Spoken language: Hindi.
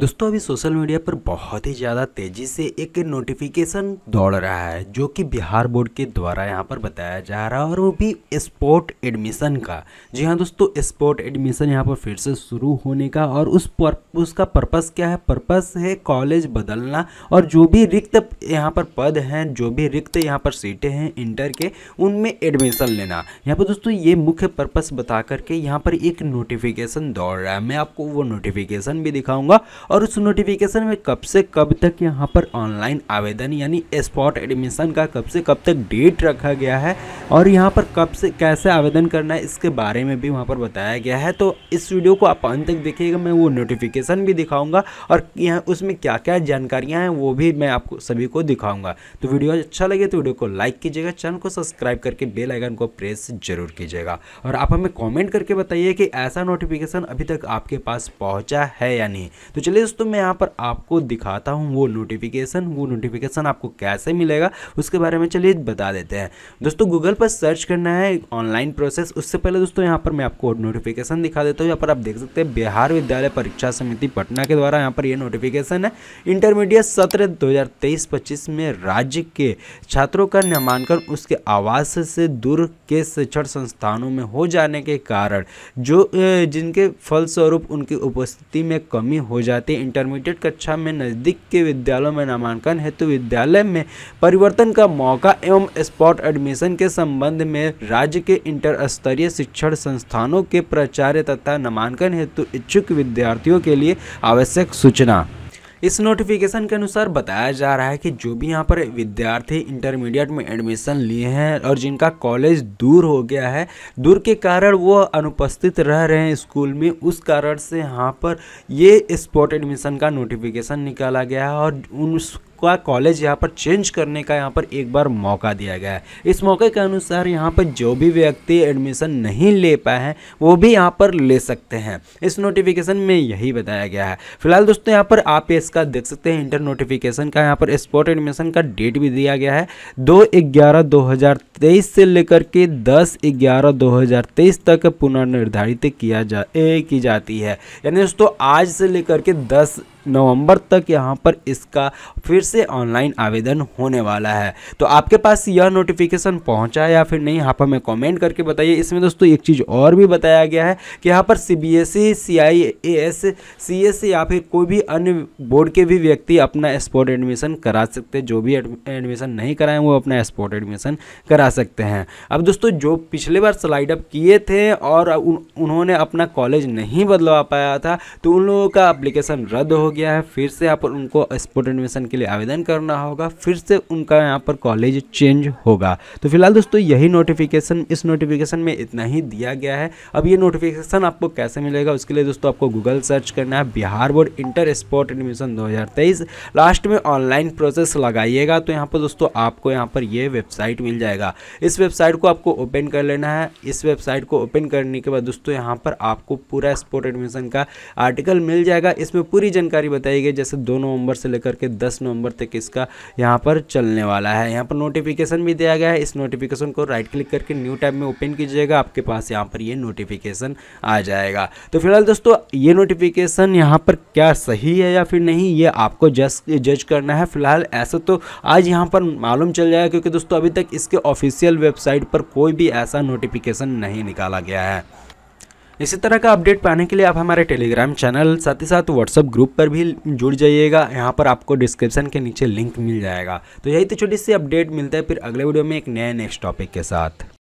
दोस्तों अभी सोशल मीडिया पर बहुत ही ज़्यादा तेज़ी से एक नोटिफिकेशन दौड़ रहा है जो कि बिहार बोर्ड के द्वारा यहाँ पर बताया जा रहा है और वो भी स्पोर्ट एडमिशन का जी हाँ दोस्तों स्पोर्ट एडमिशन यहाँ पर फिर से शुरू होने का और उस पर उसका पर्पस क्या है पर्पस है कॉलेज बदलना और जो भी रिक्त यहाँ पर पद हैं जो भी रिक्त यहाँ पर सीटें हैं इंटर के उनमें एडमिशन लेना यहाँ पर दोस्तों ये मुख्य पर्पस बता करके यहाँ पर एक नोटिफिकेशन दौड़ रहा है मैं आपको वो नोटिफिकेशन भी दिखाऊँगा और उस नोटिफिकेशन में कब से कब तक यहाँ पर ऑनलाइन आवेदन यानी स्पॉट एडमिशन का कब से कब तक डेट रखा गया है और यहाँ पर कब से कैसे आवेदन करना है इसके बारे में भी वहाँ पर बताया गया है तो इस वीडियो को आप अंत तक देखिएगा मैं वो नोटिफिकेशन भी दिखाऊँगा और यहाँ उसमें क्या क्या जानकारियाँ हैं वो भी मैं आपको सभी को दिखाऊँगा तो वीडियो अच्छा लगे तो वीडियो को लाइक कीजिएगा चैनल को सब्सक्राइब करके बेल आइकन को प्रेस जरूर कीजिएगा और आप हमें कमेंट करके बताइए कि ऐसा नोटिफिकेशन अभी तक आपके पास पहुंचा है या नहीं तो चलिए दोस्तों मैं यहाँ पर आपको दिखाता हूँ वो नोटिफिकेशन वो नोटिफिकेशन आपको कैसे मिलेगा उसके बारे में चलिए बता देते हैं दोस्तों गूगल पर सर्च करना है ऑनलाइन प्रोसेस उससे पहले दोस्तों यहाँ पर मैं आपको नोटिफिकेशन दिखा देता हूँ यहाँ पर आप देख सकते हैं बिहार विद्यालय परीक्षा समिति पटना के द्वारा यहाँ पर ये नोटिफिकेशन है इंटरमीडिएट सत्र दो हज़ार में राज्य के छात्रों का नामांकन उसके आवास से दूर के शिक्षण संस्थानों में हो जाने के कारण जो जिनके फलस्वरूप उनकी उपस्थिति में कमी हो जाए जाती है इंटरमीडिएट कक्षा में नज़दीक के विद्यालयों में नामांकन हेतु विद्यालय में परिवर्तन का मौका एवं स्पॉट एडमिशन के संबंध में राज्य के इंटर स्तरीय शिक्षण संस्थानों के प्राचार्य तथा नामांकन हेतु इच्छुक विद्यार्थियों के लिए आवश्यक सूचना इस नोटिफिकेशन के अनुसार बताया जा रहा है कि जो भी यहाँ पर विद्यार्थी इंटरमीडिएट में एडमिशन लिए हैं और जिनका कॉलेज दूर हो गया है दूर के कारण वो अनुपस्थित रह रहे हैं स्कूल में उस कारण से यहाँ पर ये स्पॉट एडमिशन का नोटिफिकेशन निकाला गया है और उन का कॉलेज यहाँ पर चेंज करने का यहाँ पर एक बार मौका दिया गया है इस मौके के अनुसार यहाँ पर जो भी व्यक्ति एडमिशन नहीं ले पाए हैं वो भी यहाँ पर ले सकते हैं इस नोटिफिकेशन में यही बताया गया है फिलहाल दोस्तों यहाँ पर आप इसका देख सकते हैं इंटर नोटिफिकेशन का यहाँ पर स्पॉट एडमिशन का डेट भी दिया गया है दो ग्यारह दो हज़ार तेईस से लेकर के दस ग्यारह दो हज़ार तेईस तक पुनर्निर्धारित किया जा की जाती है यानी दोस्तों आज से लेकर के दस नवंबर तक यहाँ पर इसका फिर से ऑनलाइन आवेदन होने वाला है तो आपके पास यह नोटिफिकेशन पहुँचा या फिर नहीं यहाँ पर मैं कॉमेंट करके बताइए इसमें दोस्तों एक चीज़ और भी बताया गया है कि यहाँ पर C B S E C I A S C S या फिर कोई भी अन्य बोर्ड के भी व्यक्ति अपना स्पोर्ट एडमिशन करा सकते जो भी एडमिशन नहीं कराएं वो अपना स्पोर्ट एडमिशन करा सकते हैं अब दोस्तों जो पिछले बार स्लाइड अप किए थे और उन, उन्होंने अपना कॉलेज नहीं बदलवा पाया था तो उन लोगों का अप्लीकेशन रद्द हो गया गया है फिर से यहाँ पर उनको स्पोर्ट एडमिशन के लिए आवेदन करना होगा फिर से उनका यहाँ पर कॉलेज चेंज होगा तो फिलहाल दोस्तों यही नोटिफिकेशन इस नोटिफिकेशन में इतना ही दिया गया है अब ये नोटिफिकेशन आपको कैसे मिलेगा उसके लिए दोस्तों आपको गूगल सर्च करना है Bihar board inter sport admission दो लास्ट में ऑनलाइन प्रोसेस लगाइएगा तो यहाँ पर दोस्तों आपको यहाँ पर ये वेबसाइट मिल जाएगा इस वेबसाइट को आपको ओपन कर लेना है इस वेबसाइट को ओपन करने के बाद दोस्तों यहाँ पर आपको पूरा स्पोर्ट एडमिशन का आर्टिकल मिल जाएगा इसमें पूरी जानकारी जानकारी बताई गई जैसे दो नवंबर से लेकर के दस नवंबर तक इसका यहाँ पर चलने वाला है यहाँ पर नोटिफिकेशन भी दिया गया है इस नोटिफिकेशन को राइट क्लिक करके न्यू टैब में ओपन कीजिएगा आपके पास यहाँ पर ये नोटिफिकेशन आ जाएगा तो फिलहाल दोस्तों ये नोटिफिकेशन यहाँ पर क्या सही है या फिर नहीं ये आपको जज जज करना है फिलहाल ऐसा तो आज यहाँ पर मालूम चल जाएगा क्योंकि दोस्तों अभी तक इसके ऑफिशियल वेबसाइट पर कोई भी ऐसा नोटिफिकेशन नहीं निकाला गया है इसी तरह का अपडेट पाने के लिए आप हमारे टेलीग्राम चैनल साथ ही साथ व्हाट्सअप ग्रुप पर भी जुड़ जाइएगा यहाँ पर आपको डिस्क्रिप्शन के नीचे लिंक मिल जाएगा तो यही तो छोटी सी अपडेट मिलता है फिर अगले वीडियो में एक नए नेक्स्ट टॉपिक के साथ